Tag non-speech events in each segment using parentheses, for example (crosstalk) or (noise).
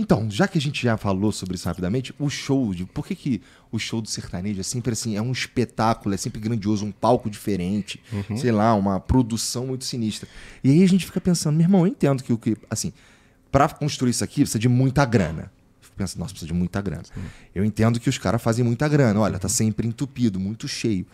Então, já que a gente já falou sobre isso rapidamente, o show, de, por que, que o show do sertanejo é sempre assim, é um espetáculo, é sempre grandioso, um palco diferente, uhum. sei lá, uma produção muito sinistra. E aí a gente fica pensando, meu irmão, eu entendo que o que, assim, para construir isso aqui precisa de muita grana. Fico pensando, nossa, precisa de muita grana. Sim. Eu entendo que os caras fazem muita grana, olha, tá sempre entupido, muito cheio.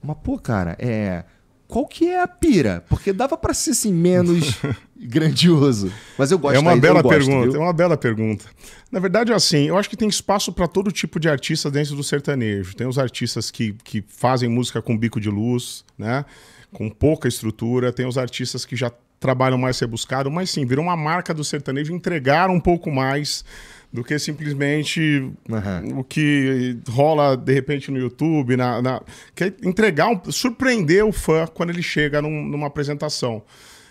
Mas pô, cara, é qual que é a pira? Porque dava para ser assim, menos (laughs) grandioso. Mas eu gosto. É uma bela pergunta. É uma bela pergunta. Na verdade, é assim, eu acho que tem espaço para todo tipo de artista dentro do sertanejo. Tem os artistas que, que fazem música com bico de luz, né? Com pouca estrutura. Tem os artistas que já trabalho mais rebuscado, mas sim, virou uma marca do sertanejo entregar um pouco mais do que simplesmente uhum. o que rola de repente no YouTube, na, na que é entregar, um, surpreender o fã quando ele chega num, numa apresentação.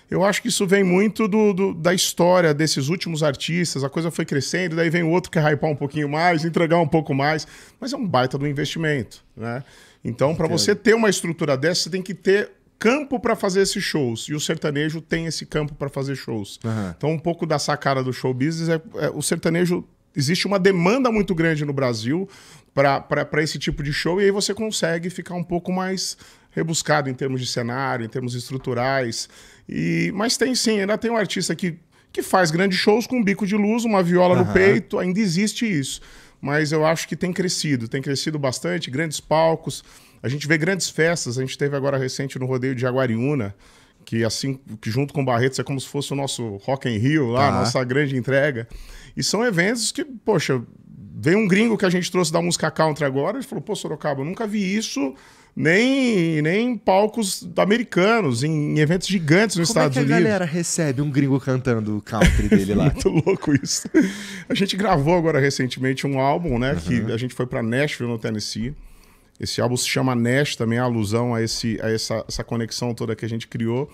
Eu acho que isso vem muito do, do, da história desses últimos artistas. A coisa foi crescendo, daí vem o outro que é hypar um pouquinho mais, entregar um pouco mais. Mas é um baita do investimento, né? Então, para você ter uma estrutura dessa, você tem que ter campo para fazer esses shows. E o sertanejo tem esse campo para fazer shows. Uhum. Então, um pouco da sacada do show business é, é o sertanejo. Existe uma demanda muito grande no Brasil para esse tipo de show, e aí você consegue ficar um pouco mais rebuscado em termos de cenário, em termos estruturais. E, mas tem sim, ainda tem um artista que, que faz grandes shows com um bico de luz, uma viola uhum. no peito, ainda existe isso mas eu acho que tem crescido, tem crescido bastante, grandes palcos. A gente vê grandes festas, a gente teve agora recente no rodeio de Jaguariúna, que assim, que junto com Barretos é como se fosse o nosso Rock in Rio lá, tá. nossa grande entrega. E são eventos que, poxa, veio um gringo que a gente trouxe da música country agora, ele falou: "Pô, Sorocaba, eu nunca vi isso" nem, nem palcos americanos, em, em eventos gigantes nos Como é Estados é que a galera recebe um gringo cantando o country dele lá? (laughs) Muito louco isso. A gente gravou agora recentemente um álbum, né? Uhum. Que a gente foi para Nashville, no Tennessee. Esse álbum se chama Nash, também é alusão a, esse, a essa, essa conexão toda que a gente criou.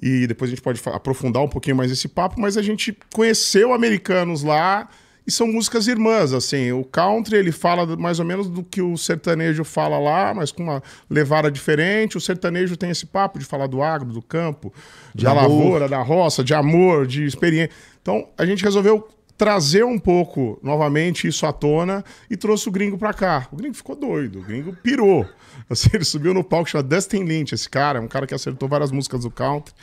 E depois a gente pode aprofundar um pouquinho mais esse papo, mas a gente conheceu americanos lá, e são músicas irmãs, assim. O country, ele fala mais ou menos do que o sertanejo fala lá, mas com uma levada diferente. O sertanejo tem esse papo de falar do agro, do campo, de da amor. lavoura, da roça, de amor, de experiência. Então, a gente resolveu trazer um pouco novamente isso à tona e trouxe o gringo para cá. O gringo ficou doido, o gringo pirou. (laughs) Assim, ele subiu no palco, chama Dustin Lynch, esse cara, um cara que acertou várias músicas do country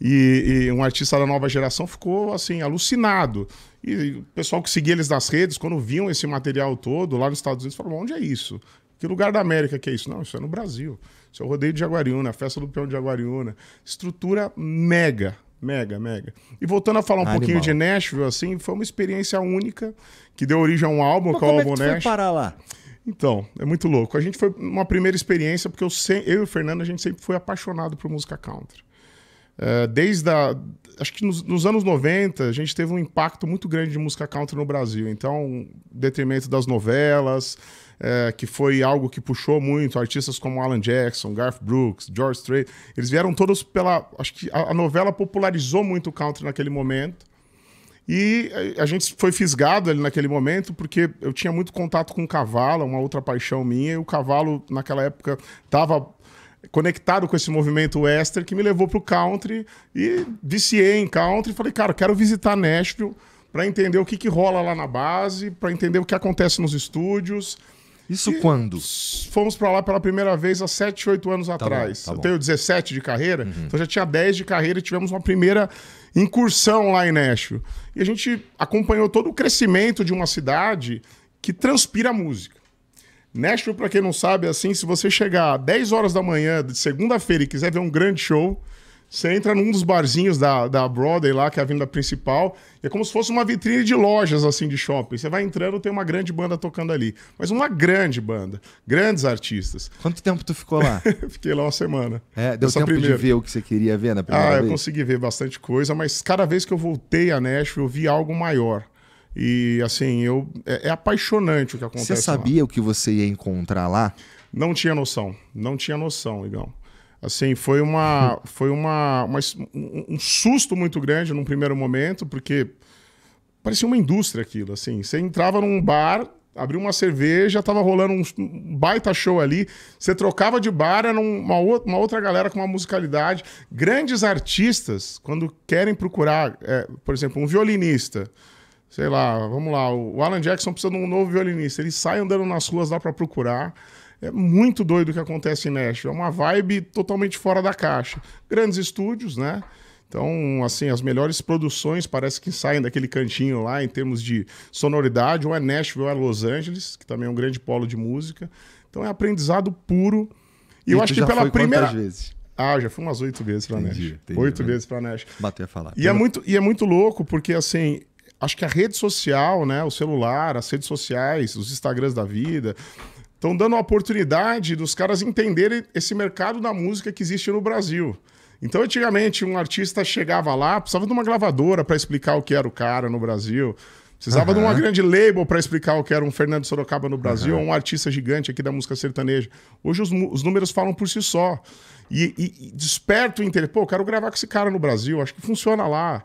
e, e um artista da nova geração ficou assim, alucinado. E o pessoal que seguia eles nas redes, quando viam esse material todo lá nos Estados Unidos, falou: onde é isso? Que lugar da América que é isso? Não, isso é no Brasil. Isso é o rodeio de Jaguariúna, a festa do peão de Jaguariúna. Estrutura mega, Mega, mega. E voltando a falar um Animal. pouquinho de Nashville, assim, foi uma experiência única que deu origem a um álbum, Pô, que é o é álbum é que Nashville. foi parar lá? Então, é muito louco. A gente foi uma primeira experiência, porque eu, eu e o Fernando, a gente sempre foi apaixonado por música country. Uh, desde a... Acho que nos, nos, anos 90, a gente teve um impacto muito grande de música country no Brasil. Então, detrimento das novelas, é, que foi algo que puxou muito artistas como Alan Jackson, Garth Brooks, George Strait. Eles vieram todos pela. Acho que a, a novela popularizou muito o country naquele momento. E a gente foi fisgado ali naquele momento, porque eu tinha muito contato com o cavalo, é uma outra paixão minha, e o cavalo, naquela época, estava conectado com esse movimento western que me levou para o country e viciei em country. Falei, cara, quero visitar Nashville para entender o que, que rola lá na base, para entender o que acontece nos estúdios. Isso e quando? Fomos para lá pela primeira vez há 7, 8 anos tá atrás. Bom, tá eu bom. tenho 17 de carreira, uhum. então já tinha 10 de carreira e tivemos uma primeira incursão lá em Nashville. E a gente acompanhou todo o crescimento de uma cidade que transpira música. Nashville, para quem não sabe, é assim, se você chegar às 10 horas da manhã de segunda-feira e quiser ver um grande show, você entra num dos barzinhos da, da Broadway lá, que é a vinda principal, e é como se fosse uma vitrine de lojas, assim, de shopping. Você vai entrando, tem uma grande banda tocando ali. Mas uma grande banda, grandes artistas. Quanto tempo tu ficou lá? (laughs) Fiquei lá uma semana. É, deu tempo primeira. de ver o que você queria ver na primeira ah, vez? Ah, eu consegui ver bastante coisa, mas cada vez que eu voltei a Nashville, eu vi algo maior. E, assim, eu é, é apaixonante o que acontece Você sabia lá. o que você ia encontrar lá? Não tinha noção, não tinha noção, Igão. Assim, foi, uma, (laughs) foi uma, uma, um susto muito grande num primeiro momento, porque parecia uma indústria aquilo, assim. Você entrava num bar, abriu uma cerveja, tava rolando um baita show ali. Você trocava de bar, era uma, uma outra galera com uma musicalidade. Grandes artistas, quando querem procurar, é, por exemplo, um violinista, sei lá, vamos lá, o Alan Jackson precisa de um novo violinista. Ele sai andando nas ruas lá para procurar. É muito doido o que acontece em Nashville. É uma vibe totalmente fora da caixa. Grandes estúdios, né? Então, assim, as melhores produções parece que saem daquele cantinho lá em termos de sonoridade, ou é Nashville ou é Los Angeles, que também é um grande polo de música. Então é aprendizado puro. E, e eu acho que pela primeira. Vezes? Ah, já fui umas oito vezes para Nashville. Oito né? vezes para Nashville. Bateu a falar. E, Pelo... é muito, e é muito louco, porque assim, acho que a rede social, né? O celular, as redes sociais, os Instagrams da vida, estão dando a oportunidade dos caras entenderem esse mercado da música que existe no Brasil. Então, antigamente, um artista chegava lá, precisava de uma gravadora para explicar o que era o cara no Brasil. Precisava uhum. de uma grande label para explicar o que era um Fernando Sorocaba no Brasil, uhum. um artista gigante aqui da música sertaneja. Hoje os, os números falam por si só. E, e, e desperta o interesse. Pô, quero gravar com esse cara no Brasil, acho que funciona lá.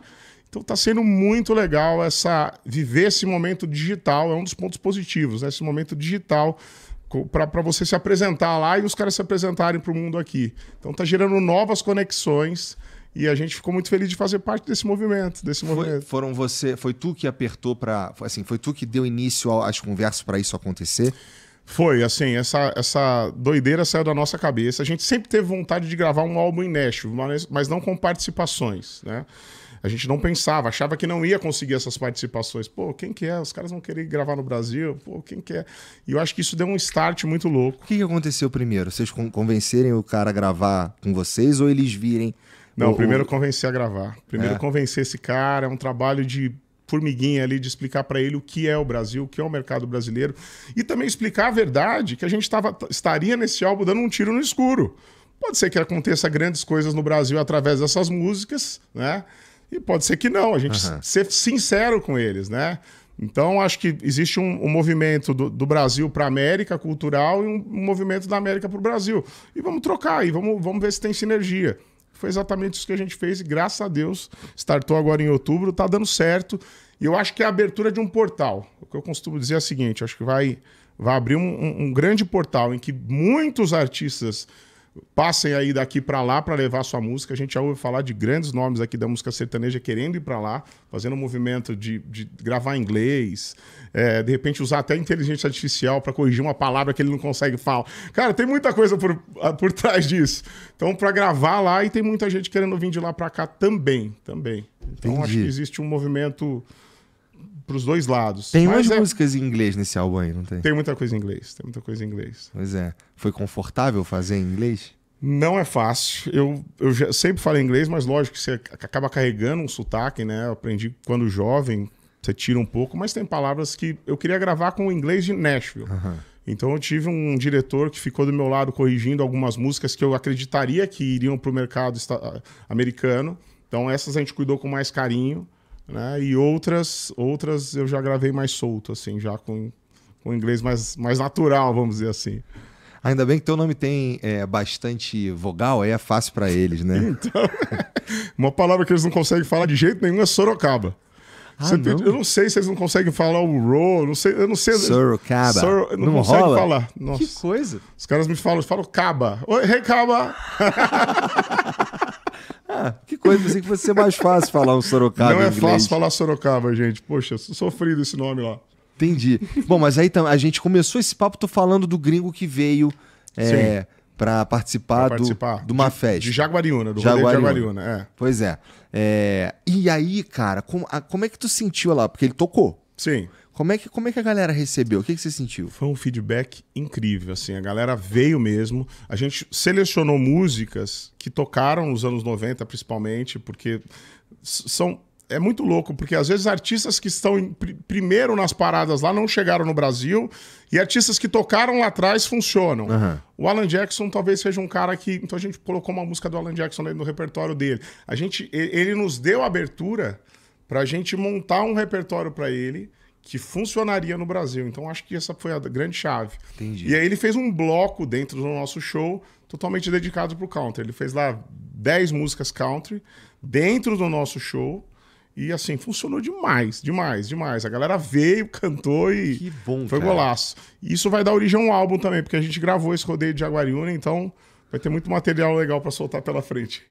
Então está sendo muito legal essa viver esse momento digital, é um dos pontos positivos, né? esse momento digital para você se apresentar lá e os caras se apresentarem para o mundo aqui. Então tá gerando novas conexões e a gente ficou muito feliz de fazer parte desse movimento, desse foi, Foram você, foi tu que apertou para, assim, foi tu que deu início às conversas para isso acontecer? Foi, assim, essa, essa doideira saiu da nossa cabeça. A gente sempre teve vontade de gravar um álbum em Nashville, mas, mas não com participações, né? A gente não pensava, achava que não ia conseguir essas participações. Pô, quem que é? Os caras vão querer gravar no Brasil? Pô, quem que é? E eu acho que isso deu um start muito louco. O que, que aconteceu primeiro? Vocês convencerem o cara a gravar com vocês ou eles virem? Não, o, primeiro o... convencer a gravar. Primeiro é. convencer esse cara, é um trabalho de formiguinha ali de explicar para ele o que é o Brasil, o que é o mercado brasileiro e também explicar a verdade que a gente tava, estaria nesse álbum dando um tiro no escuro. Pode ser que aconteça grandes coisas no Brasil através dessas músicas, né? E pode ser que não, a gente uhum. ser sincero com eles, né? Então, acho que existe um, um movimento do, do Brasil para a América cultural e um, um movimento da América para o Brasil. E vamos trocar aí vamos, vamos ver se tem sinergia. Foi exatamente isso que a gente fez e, graças a Deus, startou agora em outubro, está dando certo. E eu acho que é a abertura de um portal. O que eu costumo dizer é o seguinte: acho que vai, vai abrir um, um grande portal em que muitos artistas Passem aí daqui para lá para levar sua música. A gente já ouve falar de grandes nomes aqui da música sertaneja querendo ir para lá, fazendo um movimento de, de gravar inglês, é, de repente usar até inteligência artificial para corrigir uma palavra que ele não consegue falar. Cara, tem muita coisa por, ah, por trás disso. Então, para gravar lá, e tem muita gente querendo vir de lá para cá também. também. Então, Entendi. acho que existe um movimento pros dois lados. Tem mais é... músicas em inglês nesse álbum aí, não tem? Tem muita coisa em inglês, tem muita coisa em inglês. Pois é. Foi confortável fazer em inglês? Não é fácil. Eu, eu sempre falo inglês, mas lógico que você acaba carregando um sotaque, né? Eu aprendi quando jovem, você tira um pouco, mas tem palavras que eu queria gravar com o inglês de Nashville. Uhum. Então eu tive um diretor que ficou do meu lado corrigindo algumas músicas que eu acreditaria que iriam para o mercado americano. Então essas a gente cuidou com mais carinho. Né? E outras, outras eu já gravei mais solto, assim, já com, com inglês mais, mais natural, vamos dizer assim. Ainda bem que teu nome tem é, bastante vogal, aí é fácil para eles, né? (laughs) então, (laughs) uma palavra que eles não conseguem falar de jeito nenhum é Sorocaba. Ah, Você, não? Eu não sei se eles não conseguem falar o Ro, não sei, eu não sei. Sorocaba. Sor, não, não consegue falar. Nossa. Que coisa. Os caras me falam, falam Caba. Oi, hey, Caba. (laughs) Ah, que coisa, assim que fosse ser mais fácil falar um Sorocaba. Não é fácil falar Sorocaba, gente. Poxa, sofrido esse nome lá. Entendi. Bom, mas aí a gente começou esse papo, tô falando do gringo que veio é, para participar, pra participar do, de uma festa. De Jaguariúna, do Jaguariúna. de Jaguariúna, é. Pois é. é. E aí, cara, como, como é que tu sentiu lá? Porque ele tocou. Sim. Como é que, como é que a galera recebeu? O que, que você sentiu? Foi um feedback incrível, assim. A galera veio mesmo. A gente selecionou músicas que tocaram nos anos 90, principalmente, porque são é muito louco, porque às vezes artistas que estão em, pr primeiro nas paradas lá não chegaram no Brasil e artistas que tocaram lá atrás funcionam. Uhum. O Alan Jackson talvez seja um cara que. Então a gente colocou uma música do Alan Jackson no repertório dele. A gente, ele nos deu abertura para a gente montar um repertório para ele que funcionaria no Brasil. Então acho que essa foi a grande chave. Entendi. E aí ele fez um bloco dentro do nosso show totalmente dedicado pro country. Ele fez lá 10 músicas country dentro do nosso show. E assim, funcionou demais, demais, demais. A galera veio, (laughs) cantou e que bom, foi cara. golaço. E isso vai dar origem a um álbum também, porque a gente gravou esse rodeio de Jaguariúna, então vai ter muito material legal para soltar pela frente.